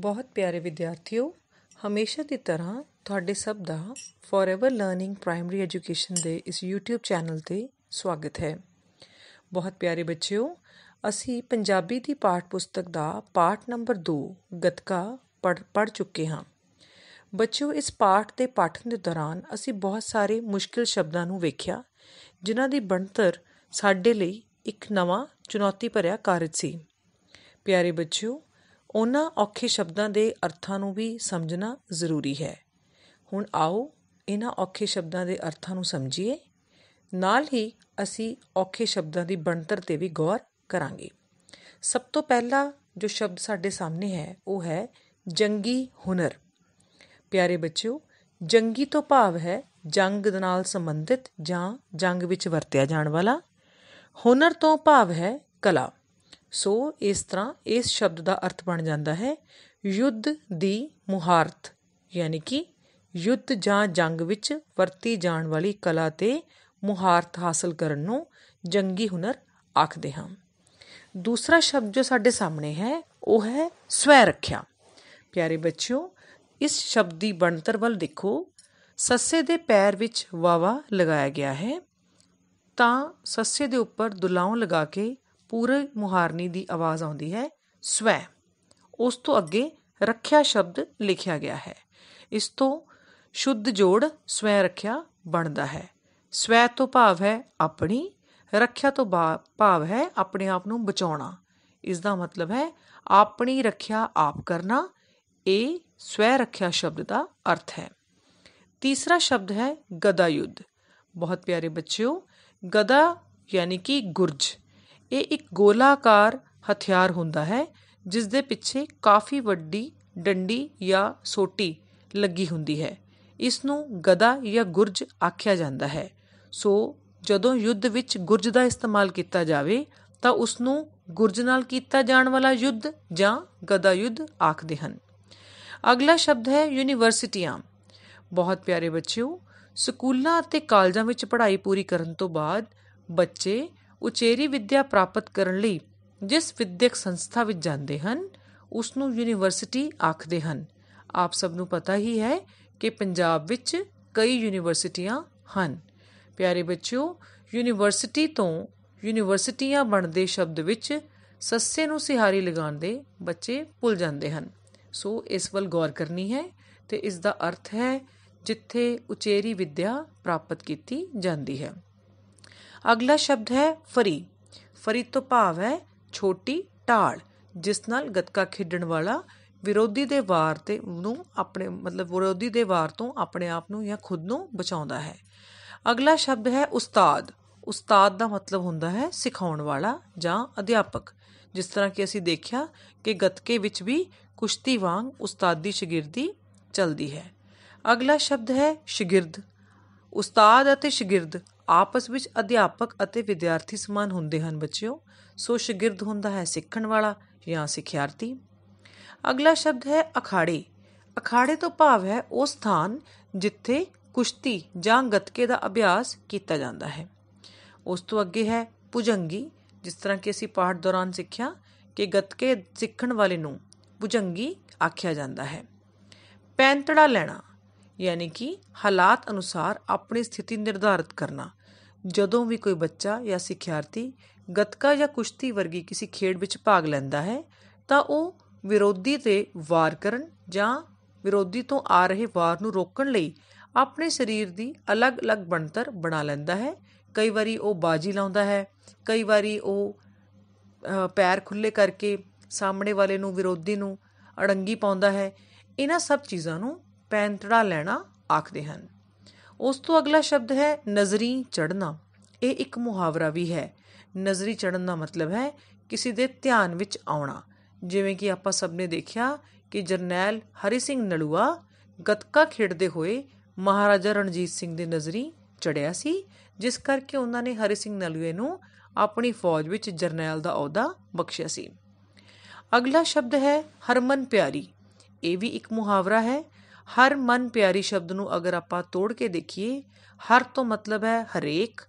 ਬਹੁਤ ਪਿਆਰੇ ਵਿਦਿਆਰਥੀਓ ਹਮੇਸ਼ਾ ਦੀ ਤਰ੍ਹਾਂ ਤੁਹਾਡੇ ਸਭ ਦਾ ਫੋਰਐਵਰ ਲਰਨਿੰਗ ਪ੍ਰਾਇਮਰੀ ਐਜੂਕੇਸ਼ਨ ਦੇ ਇਸ YouTube ਚੈਨਲ ਤੇ ਸਵਾਗਤ ਹੈ ਬਹੁਤ ਪਿਆਰੇ ਬੱਚਿਓ ਅਸੀਂ ਪੰਜਾਬੀ ਦੀ ਪਾਠ ਪੁਸਤਕ ਦਾ ਪਾਠ ਨੰਬਰ 2 ਗਤਕਾ ਪੜ ਪੜ ਚੁੱਕੇ ਹਾਂ ਬੱਚਿਓ ਇਸ ਪਾਠ ਦੇ ਪਾਠਨ ਦੇ ਦੌਰਾਨ ਅਸੀਂ ਬਹੁਤ ਸਾਰੇ ਮੁਸ਼ਕਿਲ ਸ਼ਬਦਾਂ ਨੂੰ ਵੇਖਿਆ ਜਿਨ੍ਹਾਂ ਦੀ ਬਣਤਰ ਸਾਡੇ ਲਈ ਇੱਕ ਨਵਾਂ ਚੁਣੌਤੀ ਭਰਿਆ ਕਾਰਜ ਸੀ ਪਿਆਰੇ ਬੱਚਿਓ ਉਹਨਾਂ ਔਖੇ ਸ਼ਬਦਾਂ ਦੇ ਅਰਥਾਂ ਨੂੰ ਵੀ ਸਮਝਣਾ ਜ਼ਰੂਰੀ ਹੈ ਹੁਣ ਆਓ ਇਹਨਾਂ ਔਖੇ ਸ਼ਬਦਾਂ ਦੇ ਅਰਥਾਂ ਨੂੰ ਸਮਝੀਏ ਨਾਲ ਹੀ ਅਸੀਂ ਔਖੇ ਸ਼ਬਦਾਂ ਦੀ ਬਣਤਰ ਤੇ ਵੀ ਗੌਰ ਕਰਾਂਗੇ ਸਭ ਤੋਂ ਪਹਿਲਾ ਜੋ ਸ਼ਬਦ ਸਾਡੇ ਸਾਹਮਣੇ ਹੈ ਉਹ ਹੈ ਜੰਗੀ ਹੁਨਰ ਪਿਆਰੇ ਬੱਚਿਓ ਜੰਗੀ ਤੋਂ ਭਾਵ ਹੈ ਜੰਗ ਨਾਲ ਸੰਬੰਧਿਤ ਜਾਂ ਜੰਗ ਵਿੱਚ ਵਰਤਿਆ ਜਾਣ ਵਾਲਾ ਹੁਨਰ ਤੋਂ ਭਾਵ ਹੈ ਕਲਾ ਸੋ ਇਸ ਤਰ੍ਹਾਂ ਇਸ ਸ਼ਬਦ ਦਾ ਅਰਥ ਬਣ ਜਾਂਦਾ ਹੈ ਯੁੱਧ ਦੀ ਮੁਹਾਰਤ ਯਾਨੀ ਕਿ ਯੁੱਧ ਜਾਂ ਜੰਗ ਵਿੱਚ ਵਰਤੀ ਜਾਣ ਵਾਲੀ ਕਲਾ ਤੇ ਮੁਹਾਰਤ ਹਾਸਲ ਕਰਨ ਨੂੰ ਜੰਗੀ ਹੁਨਰ ਆਖਦੇ ਹਾਂ ਦੂਸਰਾ ਸ਼ਬਦ ਜੋ ਸਾਡੇ ਸਾਹਮਣੇ ਹੈ ਉਹ ਹੈ ਸਵੈ ਰੱਖਿਆ ਪਿਆਰੇ ਬੱਚਿਓ ਇਸ ਸ਼ਬਦ ਦੀ ਬਣਤਰ ਵੱਲ ਦੇਖੋ ਸੱਸੇ ਦੇ ਪੈਰ ਵਿੱਚ ਵਾਵਾ ਲਗਾਇਆ ਗਿਆ ਹੈ ਤਾਂ ਸੱਸੇ ਦੇ ਉੱਪਰ ਦੁਲਾਉਂ ਲਗਾ ਕੇ ਪੂਰੇ ਮੁਹਾਰਨੀ ਦੀ ਆਵਾਜ਼ ਆਉਂਦੀ ਹੈ ਸਵੈ ਉਸ ਤੋਂ ਅੱਗੇ ਰੱਖਿਆ ਸ਼ਬਦ ਲਿਖਿਆ ਗਿਆ ਹੈ ਇਸ ਤੋਂ ਸ਼ੁੱਧ ਜੋੜ ਸਵੈ ਰੱਖਿਆ ਬਣਦਾ ਹੈ ਸਵੈ ਤੋਂ ਭਾਵ ਹੈ ਆਪਣੀ ਰੱਖਿਆ ਤੋਂ ਭਾਵ ਹੈ ਆਪਣੇ ਆਪ ਨੂੰ ਬਚਾਉਣਾ ਇਸ ਦਾ ਮਤਲਬ ਹੈ ਆਪਣੀ ਰੱਖਿਆ ਆਪ ਕਰਨਾ ਇਹ ਸਵੈ ਰੱਖਿਆ ਸ਼ਬਦ ਦਾ ਅਰਥ ਹੈ ਤੀਸਰਾ ਸ਼ਬਦ ਹੈ ਗਦਾ ਯੁੱਧ ਬਹੁਤ ਪਿਆਰੇ ਬੱਚਿਓ ਗਦਾ ਯਾਨੀ ਕਿ ਗੁਰਜ ਇਹ ਇੱਕ ਗੋਲਾਕਾਰ ਹਥਿਆਰ ਹੁੰਦਾ ਹੈ ਜਿਸ ਦੇ ਪਿੱਛੇ ਕਾਫੀ ਵੱਡੀ ਡੰਡੀ ਜਾਂ ਸੋਟੀ ਲੱਗੀ ਹੁੰਦੀ ਹੈ ਇਸ ਨੂੰ ਗਦਾ ਜਾਂ ਗੁਰਜ ਆਖਿਆ ਜਾਂਦਾ ਹੈ ਸੋ ਜਦੋਂ ਯੁੱਧ ਵਿੱਚ ਗੁਰਜ ਦਾ ਇਸਤੇਮਾਲ ਕੀਤਾ ਜਾਵੇ ਤਾਂ ਉਸ ਨੂੰ ਗੁਰਜ ਨਾਲ ਕੀਤਾ ਜਾਣ ਵਾਲਾ ਯੁੱਧ ਜਾਂ ਗਦਾ ਯੁੱਧ ਆਖਦੇ ਹਨ ਅਗਲਾ ਸ਼ਬਦ ਹੈ ਯੂਨੀਵਰਸਿਟੀਆਂ ਬਹੁਤ ਪਿਆਰੇ ਬੱਚਿਓ ਸਕੂਲਾਂ ਅਤੇ ਕਾਲਜਾਂ ਵਿੱਚ ਪੜ੍ਹਾਈ ਪੂਰੀ ਕਰਨ ਤੋਂ ਬਾਅਦ ਬੱਚੇ ਉਚੇਰੀ ਵਿੱਦਿਆ ਪ੍ਰਾਪਤ ਕਰਨ ਲਈ ਜਿਸ ਵਿਦਿਅਕ ਸੰਸਥਾ ਵਿੱਚ ਜਾਂਦੇ ਹਨ ਉਸ ਨੂੰ ਯੂਨੀਵਰਸਿਟੀ ਆਖਦੇ ਹਨ ਆਪ ਸਭ ਨੂੰ ਪਤਾ ਹੀ ਹੈ ਕਿ ਪੰਜਾਬ ਵਿੱਚ ਕਈ ਯੂਨੀਵਰਸਿਟੀਆਂ ਹਨ ਪਿਆਰੇ ਬੱਚਿਓ ਯੂਨੀਵਰਸਿਟੀ ਤੋਂ ਯੂਨੀਵਰਸਿਟੀਆਂ ਬਣਦੇ ਸ਼ਬਦ ਵਿੱਚ ਸੱਸੇ ਨੂੰ ਸਿਹਾਰੀ ਲਗਾਉਣ ਦੇ ਬੱਚੇ ਭੁੱਲ ਜਾਂਦੇ ਹਨ ਸੋ ਇਸ ਵੱਲ ਗੌਰ ਕਰਨੀ ਹੈ ਤੇ ਇਸ ਦਾ ਅਰਥ ਹੈ ਜਿੱਥੇ ਉਚੇਰੀ ਵਿੱਦਿਆ ਪ੍ਰਾਪਤ ਕੀਤੀ ਜਾਂਦੀ ਹੈ ਅਗਲਾ ਸ਼ਬਦ ਹੈ ਫਰੀ ਫਰੀ ਤੋਂ ਭਾਵ ਹੈ ਛੋਟੀ ਢਾਲ ਜਿਸ ਨਾਲ ਗੱਤਕਾ ਖੇਡਣ ਵਾਲਾ ਵਿਰੋਧੀ ਦੇ ਵਾਰ ਤੇ ਨੂੰ ਆਪਣੇ ਮਤਲਬ ਵਿਰੋਧੀ ਦੇ ਵਾਰ ਤੋਂ ਆਪਣੇ ਆਪ ਨੂੰ ਜਾਂ ਖੁਦ ਨੂੰ ਬਚਾਉਂਦਾ ਹੈ ਅਗਲਾ ਸ਼ਬਦ ਹੈ ਉਸਤਾਦ ਉਸਤਾਦ ਦਾ ਮਤਲਬ ਹੁੰਦਾ ਹੈ ਸਿਖਾਉਣ ਵਾਲਾ ਜਾਂ ਅਧਿਆਪਕ ਜਿਸ ਤਰ੍ਹਾਂ ਕਿ ਅਸੀਂ ਦੇਖਿਆ ਕਿ ਗੱਤਕੇ ਵਿੱਚ ਵੀ ਕੁਸ਼ਤੀ ਵਾਂਗ ਉਸਤਾਦੀ ਸ਼ਗਿਰਦੀ ਚਲਦੀ ਹੈ ਅਗਲਾ ਸ਼ਬਦ ਹੈ ਸ਼ਗਿਰਦ ਉਸਤਾਦ ਅਤੇ ਸ਼ਗਿਰਦ ਆਪਸ ਵਿੱਚ ਅਧਿਆਪਕ ਅਤੇ ਵਿਦਿਆਰਥੀ ਸਮਾਨ ਹੁੰਦੇ ਹਨ ਬੱਚਿਓ ਸੋ ਸ਼ਾਗਿਰਦ ਹੁੰਦਾ ਹੈ ਸਿੱਖਣ ਵਾਲਾ ਜਾਂ ਸਿਖਿਆਰਥੀ ਅਗਲਾ ਸ਼ਬਦ ਹੈ ਅਖਾੜੇ ਅਖਾੜੇ ਤੋਂ ਭਾਵ ਹੈ ਉਹ ਸਥਾਨ ਜਿੱਥੇ ਕੁਸ਼ਤੀ ਜਾਂ ਗੱਤਕੇ ਦਾ ਅਭਿਆਸ ਕੀਤਾ ਜਾਂਦਾ ਹੈ ਉਸ ਤੋਂ ਅੱਗੇ ਹੈ ਪੁਜੰਗੀ ਜਿਸ ਤਰ੍ਹਾਂ ਕਿ ਅਸੀਂ ਪਾਠ ਦੌਰਾਨ ਸਿੱਖਿਆ ਕਿ ਗੱਤਕੇ ਸਿੱਖਣ ਵਾਲੇ ਨੂੰ ਪੁਜੰਗੀ ਆਖਿਆ ਜਾਂਦਾ ਹੈ ਪੈਂਤੜਾ ਲੈਣਾ ਯਾਨੀ ਕਿ ਹਾਲਾਤ ਅਨੁਸਾਰ ਆਪਣੀ ਸਥਿਤੀ ਨਿਰਧਾਰਤ ਕਰਨਾ ਜਦੋਂ ਵੀ ਕੋਈ ਬੱਚਾ ਜਾਂ ਸਿਖਿਆਰਥੀ ਗਤਕਾ ਜਾਂ ਕੁਸ਼ਤੀ ਵਰਗੀ ਕਿਸੇ ਖੇਡ ਵਿੱਚ ਭਾਗ ਲੈਂਦਾ ਹੈ ਤਾਂ ਉਹ ਵਿਰੋਧੀ 'ਤੇ ਵਾਰ ਕਰਨ ਜਾਂ ਵਿਰੋਧੀ ਤੋਂ ਆ ਰਹੇ ਵਾਰ ਨੂੰ ਰੋਕਣ ਲਈ ਆਪਣੇ ਸਰੀਰ ਦੀ ਅਲੱਗ-ਅਲੱਗ ਬਣਤਰ ਬਣਾ ਲੈਂਦਾ ਹੈ ਕਈ ਵਾਰੀ ਉਹ ਬਾਜੀ ਲਾਉਂਦਾ ਹੈ ਕਈ ਵਾਰੀ ਉਹ ਪੈਰ ਖੁੱਲੇ ਕਰਕੇ ਸਾਹਮਣੇ ਵਾਲੇ ਨੂੰ ਵਿਰੋਧੀ ਨੂੰ ਅੜੰਗੀ ਪਾਉਂਦਾ ਹੈ ਇਹਨਾਂ ਸਭ ਚੀਜ਼ਾਂ ਨੂੰ ਪੈਂਤੜਾ ਲੈਣਾ ਆਖਦੇ ਹਨ ਉਸ ਤੋਂ ਅਗਲਾ ਸ਼ਬਦ ਹੈ ਨਜ਼ਰੀ ਚੜਨਾ ਇਹ ਇੱਕ ਮੁਹਾਵਰਾ ਵੀ ਹੈ ਨਜ਼ਰੀ ਚੜਨ ਦਾ ਮਤਲਬ ਹੈ ਕਿਸੇ ਦੇ ਧਿਆਨ ਵਿੱਚ ਆਉਣਾ ਜਿਵੇਂ ਕਿ ਆਪਾਂ ਸਭ ਨੇ ਦੇਖਿਆ ਕਿ ਜਰਨੈਲ ਹਰੀ ਸਿੰਘ ਨਲੂਆ ਗਤਕਾ ਖੇਡਦੇ ਹੋਏ ਮਹਾਰਾਜਾ ਰਣਜੀਤ ਸਿੰਘ ਦੇ ਨਜ਼ਰੀ ਚੜਿਆ ਸੀ ਜਿਸ ਕਰਕੇ ਉਹਨਾਂ ਨੇ ਹਰੀ ਸਿੰਘ ਨਲੂਏ ਨੂੰ ਆਪਣੀ ਫੌਜ ਵਿੱਚ ਜਰਨੈਲ ਦਾ ਅਹੁਦਾ ਬਖਸ਼ਿਆ ਸੀ ਅਗਲਾ ਸ਼ਬਦ ਹੈ ਹਰਮਨ ਪਿਆਰੀ ਇਹ ਵੀ ਇੱਕ ਮੁਹਾਵਰਾ ਹੈ ਹਰ ਮਨ ਪਿਆਰੀ ਸ਼ਬਦ ਨੂੰ ਅਗਰ ਆਪਾਂ ਤੋੜ ਕੇ ਦੇਖੀਏ ਹਰ ਤੋਂ ਮਤਲਬ ਹੈ ਹਰੇਕ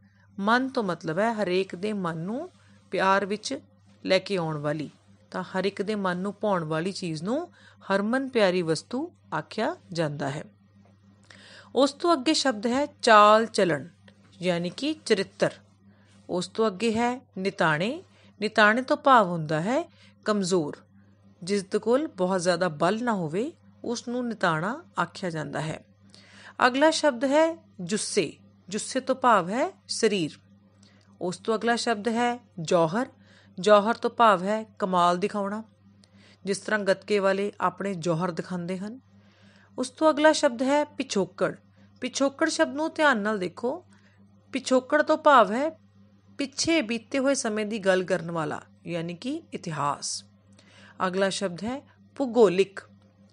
ਮਨ ਤੋਂ ਮਤਲਬ ਹੈ ਹਰੇਕ ਦੇ ਮਨ ਨੂੰ ਪਿਆਰ ਵਿੱਚ ਲੈ ਕੇ ਆਉਣ ਵਾਲੀ ਤਾਂ ਹਰ ਇੱਕ ਦੇ ਮਨ ਨੂੰ ਭਾਉਣ ਵਾਲੀ ਚੀਜ਼ ਨੂੰ ਹਰਮਨ ਪਿਆਰੀ ਵਸਤੂ ਆਖਿਆ ਜਾਂਦਾ ਹੈ ਉਸ ਤੋਂ ਅੱਗੇ ਸ਼ਬਦ ਹੈ ਚਾਲ ਚਲਣ ਯਾਨੀ ਕਿ ਚਰਿੱਤਰ ਉਸ ਤੋਂ ਅੱਗੇ ਹੈ ਨਿਤਾਣੇ ਨਿਤਾਣੇ ਤੋਂ ਭਾਵ ਹੁੰਦਾ ਹੈ ਕਮਜ਼ੋਰ ਜਿਸ ਦੇ ਕੋਲ ਬਹੁਤ ਜ਼ਿਆਦਾ ਬਲ ਨਾ ਹੋਵੇ ਉਸ ਨੂੰ ਨਿਤਾਣਾ ਆਖਿਆ ਜਾਂਦਾ ਹੈ ਅਗਲਾ ਸ਼ਬਦ ਹੈ ਜੁੱਸੇ ਜੁੱਸੇ ਤੋਂ ਭਾਵ ਹੈ ਸਰੀਰ ਉਸ ਤੋਂ ਅਗਲਾ ਸ਼ਬਦ ਹੈ ਜੋਹਰ ਜੋਹਰ ਤੋਂ ਭਾਵ ਹੈ ਕਮਾਲ ਦਿਖਾਉਣਾ ਜਿਸ ਤਰ੍ਹਾਂ ਗੱਤਕੇ ਵਾਲੇ ਆਪਣੇ ਜੋਹਰ ਦਿਖਾਉਂਦੇ ਹਨ ਉਸ ਤੋਂ ਅਗਲਾ ਸ਼ਬਦ ਹੈ ਪਿਛੋਕੜ ਪਿਛੋਕੜ ਸ਼ਬਦ ਨੂੰ ਧਿਆਨ ਨਾਲ ਦੇਖੋ ਪਿਛੋਕੜ ਤੋਂ ਭਾਵ ਹੈ ਪਿੱਛੇ ਬੀਤੇ ਹੋਏ ਸਮੇਂ ਦੀ ਗੱਲ ਕਰਨ ਵਾਲਾ ਯਾਨੀ ਕਿ ਇਤਿਹਾਸ ਅਗਲਾ ਸ਼ਬਦ ਹੈ ਭੂਗੋਲਿਕ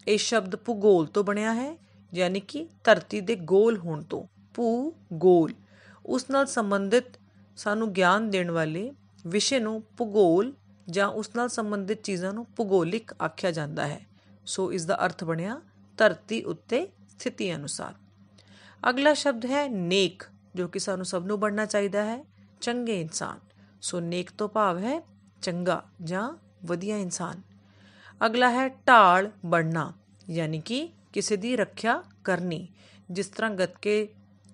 ਇਹ ਸ਼ਬਦ ਭੂਗੋਲ ਤੋਂ ਬਣਿਆ ਹੈ ਯਾਨੀ ਕਿ ਧਰਤੀ ਦੇ ਗੋਲ ਹੋਣ ਤੋਂ ਭੂਗੋਲ ਉਸ ਨਾਲ ਸੰਬੰਧਿਤ ਸਾਨੂੰ ਗਿਆਨ ਦੇਣ ਵਾਲੇ ਵਿਸ਼ੇ ਨੂੰ ਭੂਗੋਲ ਜਾਂ ਉਸ ਨਾਲ ਸੰਬੰਧਿਤ ਚੀਜ਼ਾਂ ਨੂੰ ਭੂਗੋਲਿਕ ਆਖਿਆ ਜਾਂਦਾ ਹੈ ਸੋ ਇਸ ਦਾ ਅਰਥ ਬਣਿਆ ਧਰਤੀ ਉੱਤੇ ਸਥਿਤੀ ਅਨੁਸਾਰ ਅਗਲਾ ਸ਼ਬਦ ਹੈ ਨੇਕ ਜੋ ਕਿ ਸਾਨੂੰ ਸਭ ਨੂੰ ਬਣਨਾ ਚਾਹੀਦਾ ਹੈ ਚੰਗੇ ਇਨਸਾਨ ਸੋ ਨੇਕ ਤੋਂ ਭਾਵ ਹੈ ਚੰਗਾ ਜਾਂ ਵਧੀਆ ਇਨਸਾਨ ਅਗਲਾ ਹੈ ਢਾਲ ਬਣਨਾ ਯਾਨੀ ਕਿ ਕਿਸੇ ਦੀ ਰੱਖਿਆ ਕਰਨੀ ਜਿਸ ਤਰ੍ਹਾਂ ਗੱਤਕੇ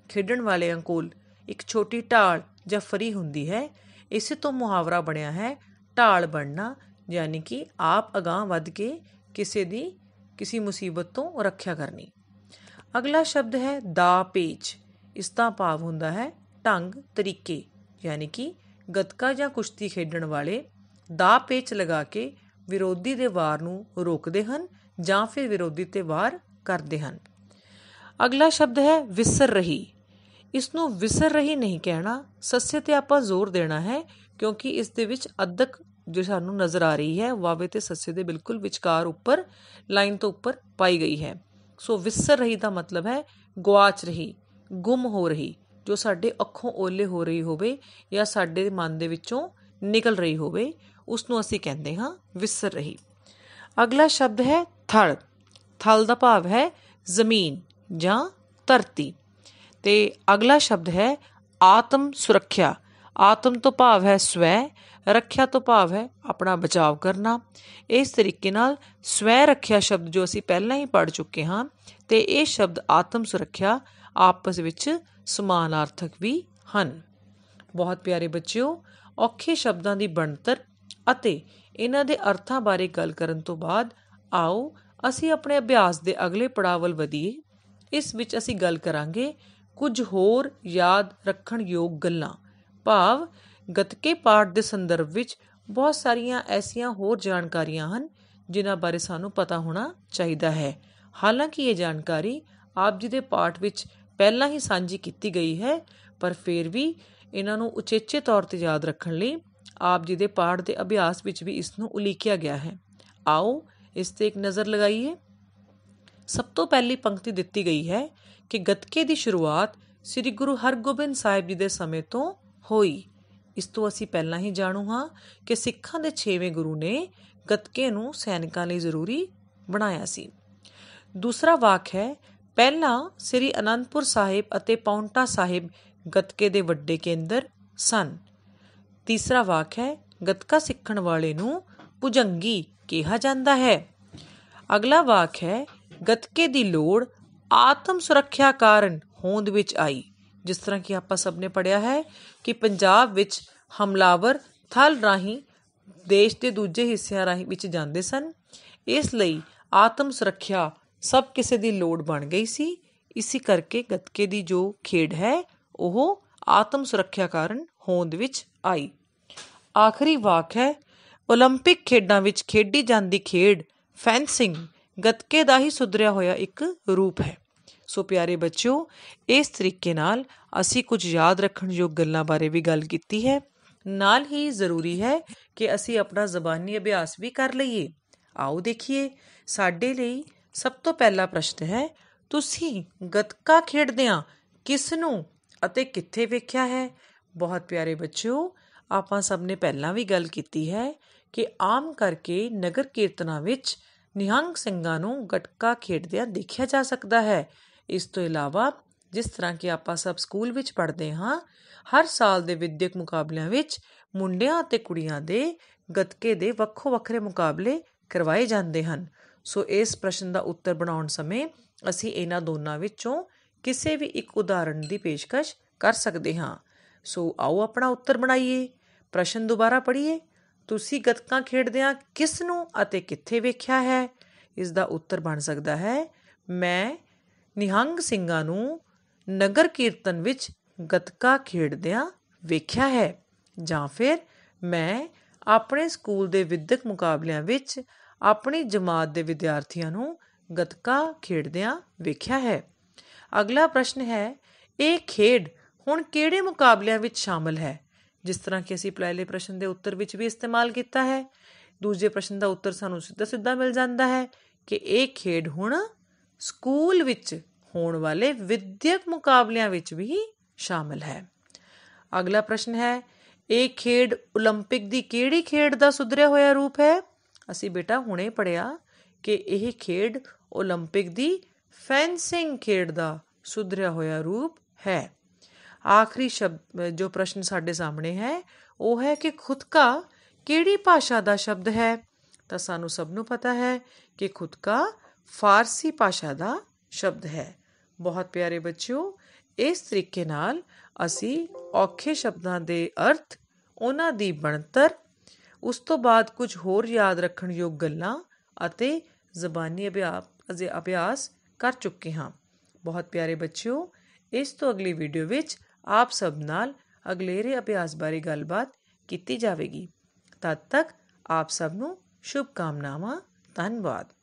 ਖੇਡਣ ਵਾਲਿਆਂ ਕੋਲ ਇੱਕ ਛੋਟੀ ਢਾਲ ਜਾਂ ਫਰੀ ਹੁੰਦੀ ਹੈ ਇਸੇ ਤੋਂ ਮੁਹਾਵਰਾ ਬਣਿਆ ਹੈ ਢਾਲ ਬਣਨਾ ਯਾਨੀ ਕਿ ਆਪ ਅਗਾਹ ਵੱਧ ਕੇ ਕਿਸੇ ਦੀ ਕਿਸੇ ਮੁਸੀਬਤ ਤੋਂ ਰੱਖਿਆ ਕਰਨੀ ਅਗਲਾ ਸ਼ਬਦ ਹੈ ਦਾ ਪੇਚ ਇਸ ਦਾ ਭਾਵ ਹੁੰਦਾ ਹੈ ਢੰਗ ਤਰੀਕੇ ਯਾਨੀ ਕਿ ਗੱਤਕਾ ਜਾਂ ਕੁਸ਼ਤੀ ਖੇਡਣ ਵਾਲੇ ਦਾ ਪੇਚ ਲਗਾ ਕੇ ਵਿਰੋਧੀ ਦੇ ਵਾਰ ਨੂੰ ਰੋਕਦੇ ਹਨ ਜਾਂ ਫਿਰ ਵਿਰੋਧੀ ਤੇ ਵਾਰ ਕਰਦੇ ਹਨ ਅਗਲਾ ਸ਼ਬਦ ਹੈ ਵਿਸਰ ਰਹੀ ਇਸ ਨੂੰ ਵਿਸਰ ਰਹੀ ਨਹੀਂ ਕਹਿਣਾ ਸੱਸੇ ਤੇ ਆਪਾਂ ਜ਼ੋਰ ਦੇਣਾ ਹੈ ਕਿਉਂਕਿ ਇਸ ਦੇ ਵਿੱਚ ਅਦਕ ਜੋ ਸਾਨੂੰ ਨਜ਼ਰ ਆ ਰਹੀ ਹੈ ਵਾਵੇ ਤੇ ਸੱਸੇ ਦੇ ਬਿਲਕੁਲ ਵਿਚਕਾਰ ਉੱਪਰ ਲਾਈਨ ਤੋਂ ਉੱਪਰ ਪਾਈ ਗਈ ਹੈ ਸੋ ਵਿਸਰ ਰਹੀ ਦਾ ਮਤਲਬ ਹੈ ਗਵਾਚ ਰਹੀ ਗੁੰਮ ਹੋ ਰਹੀ ਜੋ ਸਾਡੇ ਅੱਖੋਂ ਓਲੇ ਹੋ ਰਹੀ ਹੋਵੇ ਜਾਂ ਸਾਡੇ ਮਨ ਦੇ ਵਿੱਚੋਂ ਨਿਕਲ ਰਹੀ ਹੋਵੇ ਉਸ ਨੂੰ ਅਸੀਂ ਕਹਿੰਦੇ ਹਾਂ ਵਿਸਰ ਰਹੀ ਅਗਲਾ ਸ਼ਬਦ ਹੈ ਥਲ ਥਲ ਦਾ ਭਾਵ ਹੈ ਜ਼ਮੀਨ ਜਾਂ ਧਰਤੀ ਤੇ ਅਗਲਾ ਸ਼ਬਦ ਹੈ ਆਤਮ ਸੁਰੱਖਿਆ ਆਤਮ ਤੋਂ ਭਾਵ ਹੈ ਸਵੈ ਰੱਖਿਆ ਤੋਂ ਭਾਵ ਹੈ ਆਪਣਾ ਬਚਾਅ ਕਰਨਾ ਇਸ ਤਰੀਕੇ ਨਾਲ ਸਵੈ ਰੱਖਿਆ ਸ਼ਬਦ ਜੋ ਅਸੀਂ ਪਹਿਲਾਂ ਹੀ ਪੜ ਚੁੱਕੇ ਹਾਂ ਤੇ ਇਹ ਸ਼ਬਦ ਆਤਮ ਸੁਰੱਖਿਆ ਆਪਸ ਵਿੱਚ ਸਮਾਨਾਰਥਕ ਵੀ ਹਨ ਬਹੁਤ ਪਿਆਰੇ ਬੱਚਿਓ ਔਖੇ ਸ਼ਬਦਾਂ ਦੀ ਬਣਤਰ ਅਤੇ ਇਹਨਾਂ ਦੇ ਅਰਥਾਂ ਬਾਰੇ ਗੱਲ ਕਰਨ ਤੋਂ ਬਾਅਦ ਆਓ ਅਸੀਂ ਆਪਣੇ ਅਭਿਆਸ ਦੇ ਅਗਲੇ ਪੜਾਅ ਵੱਲ ਵਧੀਏ ਇਸ ਵਿੱਚ ਅਸੀਂ ਗੱਲ ਕਰਾਂਗੇ ਕੁਝ ਹੋਰ ਯਾਦ ਰੱਖਣ ਯੋਗ ਗੱਲਾਂ ਭਾਵ ਗਤਕੇ ਪਾਠ ਦੇ ਸੰਦਰਭ ਵਿੱਚ ਬਹੁਤ ਸਾਰੀਆਂ ਐਸੀਆਂ ਹੋਰ ਜਾਣਕਾਰੀਆਂ ਹਨ ਜਿਨ੍ਹਾਂ ਬਾਰੇ ਸਾਨੂੰ ਪਤਾ ਹੋਣਾ ਚਾਹੀਦਾ ਹੈ ਹਾਲਾਂਕਿ ਇਹ ਜਾਣਕਾਰੀ ਆਪ ਜੀ ਦੇ ਪਾਠ ਵਿੱਚ ਪਹਿਲਾਂ ਹੀ ਸਾਂਝੀ ਕੀਤੀ ਗਈ ਹੈ ਪਰ ਫਿਰ ਵੀ ਇਹਨਾਂ ਨੂੰ ਉਚੇਚੇ ਤੌਰ ਤੇ ਯਾਦ ਰੱਖਣ ਲਈ ਆਪ ਜੀ ਦੇ ਪਾਠ ਦੇ ਅਭਿਆਸ ਵਿੱਚ ਵੀ ਇਸ ਨੂੰ ਉਲੀਕਿਆ ਗਿਆ ਹੈ ਆਓ ਇਸ ਤੇ ਇੱਕ ਨਜ਼ਰ ਲਗਾਈਏ ਸਭ ਤੋਂ ਪਹਿਲੀ ਪੰਕਤੀ ਦਿੱਤੀ ਗਈ ਹੈ ਕਿ ਗਤਕੇ ਦੀ ਸ਼ੁਰੂਆਤ ਸ੍ਰੀ ਗੁਰੂ ਹਰਗੋਬਿੰਦ ਸਾਹਿਬ ਜੀ ਦੇ ਸਮੇਂ ਤੋਂ ਹੋਈ ਇਸ ਤੋਂ ਅਸੀਂ ਪਹਿਲਾਂ ਹੀ ਜਾਣੂ ਹਾਂ ਕਿ ਸਿੱਖਾਂ ਦੇ 6ਵੇਂ ਗੁਰੂ ਨੇ ਗਤਕੇ ਨੂੰ ਸੈਨਿਕਾਂ ਲਈ ਜ਼ਰੂਰੀ ਬਣਾਇਆ ਸੀ ਦੂਸਰਾ ਵਾਕ ਹੈ ਪਹਿਲਾਂ ਸ੍ਰੀ ਅਨੰਦਪੁਰ ਸਾਹਿਬ ਅਤੇ ਪੌਂਟਾ ਸਾਹਿਬ ਗਤਕੇ ਦੇ ਵੱਡੇ ਕੇਂਦਰ ਸਨ ਤੀਸਰਾ ਵਾਕ ਹੈ ਗੱਤਕਾ ਸਿੱਖਣ ਵਾਲੇ ਨੂੰ ਭੁਜੰਗੀ ਕਿਹਾ ਜਾਂਦਾ ਹੈ ਅਗਲਾ ਵਾਕ ਹੈ ਗੱਤਕੇ ਦੀ ਲੋੜ ਆਤਮ ਸੁਰੱਖਿਆ ਕਾਰਨ ਹੋਂਦ ਵਿੱਚ ਆਈ ਜਿਸ ਤਰ੍ਹਾਂ ਕਿ ਆਪਾਂ ਸਭ ਨੇ ਪੜਿਆ ਹੈ ਕਿ ਪੰਜਾਬ ਵਿੱਚ ਹਮਲਾਵਰ ਥਲ ਰਾਹੀਂ ਦੇਸ਼ ਦੇ ਦੂਜੇ ਹਿੱਸਿਆਂ ਰਾਹੀਂ ਵਿੱਚ ਜਾਂਦੇ ਸਨ ਇਸ ਲਈ ਆਤਮ ਸੁਰੱਖਿਆ ਸਭ ਕਿਸੇ ਦੀ ਲੋੜ ਬਣ ਗਈ ਸੀ ਇਸੇ ਕਰਕੇ ਗੱਤਕੇ ਦੀ ਜੋ ਖੇਡ ਹੈ ਉਹ ਆਤਮ ਸੁਰੱਖਿਆ ਕਾਰਨ ਹੋਂਦ ਵਿੱਚ ਆਈ ਆਖਰੀ ਵਾਕ ਹੈ 올림픽 ਖੇਡਾਂ ਵਿੱਚ ਖੇਡੀ ਜਾਂਦੀ ਖੇਡ ਫੈਂਸਿੰਗ ਗੱਤਕੇ ਦਾ ਹੀ ਸੁਧਰਿਆ ਹੋਇਆ ਇੱਕ ਰੂਪ ਹੈ ਸੋ ਪਿਆਰੇ ਬੱਚਿਓ ਇਸ ਤਰੀਕੇ ਨਾਲ ਅਸੀਂ ਕੁਝ ਯਾਦ ਰੱਖਣ ਯੋਗ ਗੱਲਾਂ ਬਾਰੇ ਵੀ ਗੱਲ ਕੀਤੀ ਹੈ ਨਾਲ ਹੀ ਜ਼ਰੂਰੀ ਹੈ ਕਿ ਅਸੀਂ ਆਪਣਾ ਜ਼ਬਾਨੀ ਅਭਿਆਸ ਵੀ ਕਰ ਲਈਏ ਆਓ ਦੇਖੀਏ ਸਾਡੇ ਲਈ ਸਭ ਤੋਂ ਪਹਿਲਾ ਪ੍ਰਸ਼ਨ ਹੈ ਤੁਸੀਂ ਗੱਤਕਾ ਖੇਡਦਿਆਂ ਕਿਸ ਨੂੰ ਅਤੇ ਕਿੱਥੇ ਵੇਖਿਆ ਹੈ ਬਹੁਤ ਪਿਆਰੇ ਬੱਚਿਓ ਆਪਾਂ ਸਭ ਨੇ ਪਹਿਲਾਂ ਵੀ ਗੱਲ ਕੀਤੀ ਹੈ ਕਿ ਆਮ ਕਰਕੇ ਨਗਰ ਕੀਰਤਨਾ ਵਿੱਚ ਨਿਹੰਗ ਸਿੰਘਾਂ ਨੂੰ ਗਟਕਾ ਖੇਡਦਿਆਂ ਦੇਖਿਆ ਜਾ ਸਕਦਾ ਹੈ ਇਸ ਤੋਂ ਇਲਾਵਾ ਜਿਸ ਤਰ੍ਹਾਂ ਕਿ ਆਪਾਂ ਸਭ ਸਕੂਲ ਵਿੱਚ ਪੜ੍ਹਦੇ ਹਾਂ ਹਰ ਸਾਲ ਦੇ ਵਿਦਿਅਕ ਮੁਕਾਬਲਿਆਂ ਵਿੱਚ ਮੁੰਡਿਆਂ ਅਤੇ ਕੁੜੀਆਂ ਦੇ ਗਤਕੇ ਦੇ ਵੱਖੋ ਵੱਖਰੇ ਮੁਕਾਬਲੇ ਕਰਵਾਏ ਜਾਂਦੇ ਹਨ ਸੋ ਇਸ ਪ੍ਰਸ਼ਨ ਦਾ ਉੱਤਰ ਬਣਾਉਣ ਸਮੇਂ ਅਸੀਂ ਇਹਨਾਂ ਦੋਨਾਂ ਵਿੱਚੋਂ ਕਿਸੇ ਵੀ ਇੱਕ ਉਦਾਹਰਣ ਦੀ ਪੇਸ਼ਕਸ਼ ਕਰ ਸਕਦੇ ਹਾਂ ਸੋ ਆਓ ਆਪਣਾ ਉੱਤਰ ਬਣਾਈਏ ਪ੍ਰਸ਼ਨ ਦੁਬਾਰਾ ਪੜ੍ਹੀਏ ਤੁਸੀਂ ਖੇਡਦੇ ਖੇਡਦਿਆਂ ਕਿਸ ਨੂੰ ਅਤੇ ਕਿੱਥੇ ਵੇਖਿਆ ਹੈ ਇਸ ਦਾ ਉੱਤਰ ਬਣ ਸਕਦਾ ਹੈ ਮੈਂ ਨਿਹੰਗ ਸਿੰਘਾਂ ਨੂੰ ਨਗਰ ਕੀਰਤਨ ਵਿੱਚ ਖੇਡਦੇ ਖੇਡਦਿਆਂ ਵੇਖਿਆ ਹੈ ਜਾਂ ਫਿਰ ਮੈਂ ਆਪਣੇ ਸਕੂਲ ਦੇ ਵਿਦਿਅਕ ਮੁਕਾਬਲਿਆਂ ਵਿੱਚ ਆਪਣੀ ਜਮਾਤ ਦੇ ਵਿਦਿਆਰਥੀਆਂ ਨੂੰ ਖੇਡਦੇ ਖੇਡਦਿਆਂ ਵੇਖਿਆ ਹੈ ਅਗਲਾ ਪ੍ਰਸ਼ਨ ਹੈ ਇਹ ਖੇਡ ਹੁਣ ਕਿਹੜੇ ਮੁਕਾਬਲਿਆਂ ਵਿੱਚ ਸ਼ਾਮਲ ਹੈ ਜਿਸ ਤਰ੍ਹਾਂ ਕਿ ਅਸੀਂ ਪਹਿਲੇ ਪ੍ਰਸ਼ਨ ਦੇ ਉੱਤਰ ਵਿੱਚ ਵੀ ਇਸਤੇਮਾਲ ਕੀਤਾ ਹੈ ਦੂਜੇ ਪ੍ਰਸ਼ਨ ਦਾ ਉੱਤਰ ਸਾਨੂੰ ਸਿੱਧਾ ਸਿੱਧਾ ਮਿਲ ਜਾਂਦਾ ਹੈ ਕਿ ਇਹ ਖੇਡ ਹੁਣ ਸਕੂਲ ਵਿੱਚ ਹੋਣ ਵਾਲੇ ਵਿਦਿਅਕ ਮੁਕਾਬਲਿਆਂ ਵਿੱਚ ਵੀ ਸ਼ਾਮਲ ਹੈ ਅਗਲਾ ਪ੍ਰਸ਼ਨ ਹੈ ਇਹ ਖੇਡ 올림픽 ਦੀ ਕਿਹੜੀ ਖੇਡ ਦਾ ਸੁਧਰਿਆ ਹੋਇਆ ਰੂਪ ਹੈ ਅਸੀਂ ਬੇਟਾ ਹੁਣੇ ਪੜਿਆ ਕਿ ਇਹ ਖੇਡ 올림픽 ਦੀ ਫੈਂਸਿੰਗ ਖੇਡ ਦਾ ਸੁਧਰਿਆ ਹੋਇਆ ਰੂਪ ਹੈ ਆਖਰੀ ਸ਼ਬਦ ਜੋ ਪ੍ਰਸ਼ਨ ਸਾਡੇ ਸਾਹਮਣੇ ਹੈ ਉਹ ਹੈ ਕਿ ਖੁਦਕਾ ਕਿਹੜੀ ਭਾਸ਼ਾ ਦਾ ਸ਼ਬਦ ਹੈ ਤਾਂ ਸਾਨੂੰ ਸਭ ਨੂੰ ਪਤਾ ਹੈ ਕਿ ਖੁਦਕਾ ਫਾਰਸੀ ਭਾਸ਼ਾ ਦਾ ਸ਼ਬਦ ਹੈ ਬਹੁਤ ਪਿਆਰੇ ਬੱਚਿਓ ਇਸ ਤਰੀਕੇ ਨਾਲ ਅਸੀਂ ਔਖੇ ਸ਼ਬਦਾਂ ਦੇ ਅਰਥ ਉਹਨਾਂ ਦੀ ਬਣਤਰ ਉਸ ਤੋਂ ਬਾਅਦ ਕੁਝ ਹੋਰ ਯਾਦ ਰੱਖਣ ਯੋਗ ਗੱਲਾਂ ਅਤੇ ਜ਼ਬਾਨੀ ਅਭਿਆਸ ਅਭਿਆਸ ਕਰ ਚੁੱਕੇ ਹਾਂ ਬਹੁਤ ਪਿਆਰੇ ਬੱਚਿਓ ਇਸ ਤੋਂ ਅਗਲੀ ਵੀਡੀਓ ਵਿੱਚ ਆਪ ਸਭ ਨਾਲ ਅਗਲੇਰੇ ਅਭਿਆਸ ਬਾਰੇ ਗੱਲਬਾਤ ਕੀਤੀ ਜਾਵੇਗੀ ਤਦ ਤੱਕ ਆਪ ਸਭ ਨੂੰ ਸ਼ੁਭ ਕਾਮਨਾਵਾਂ ਧੰਨਵਾਦ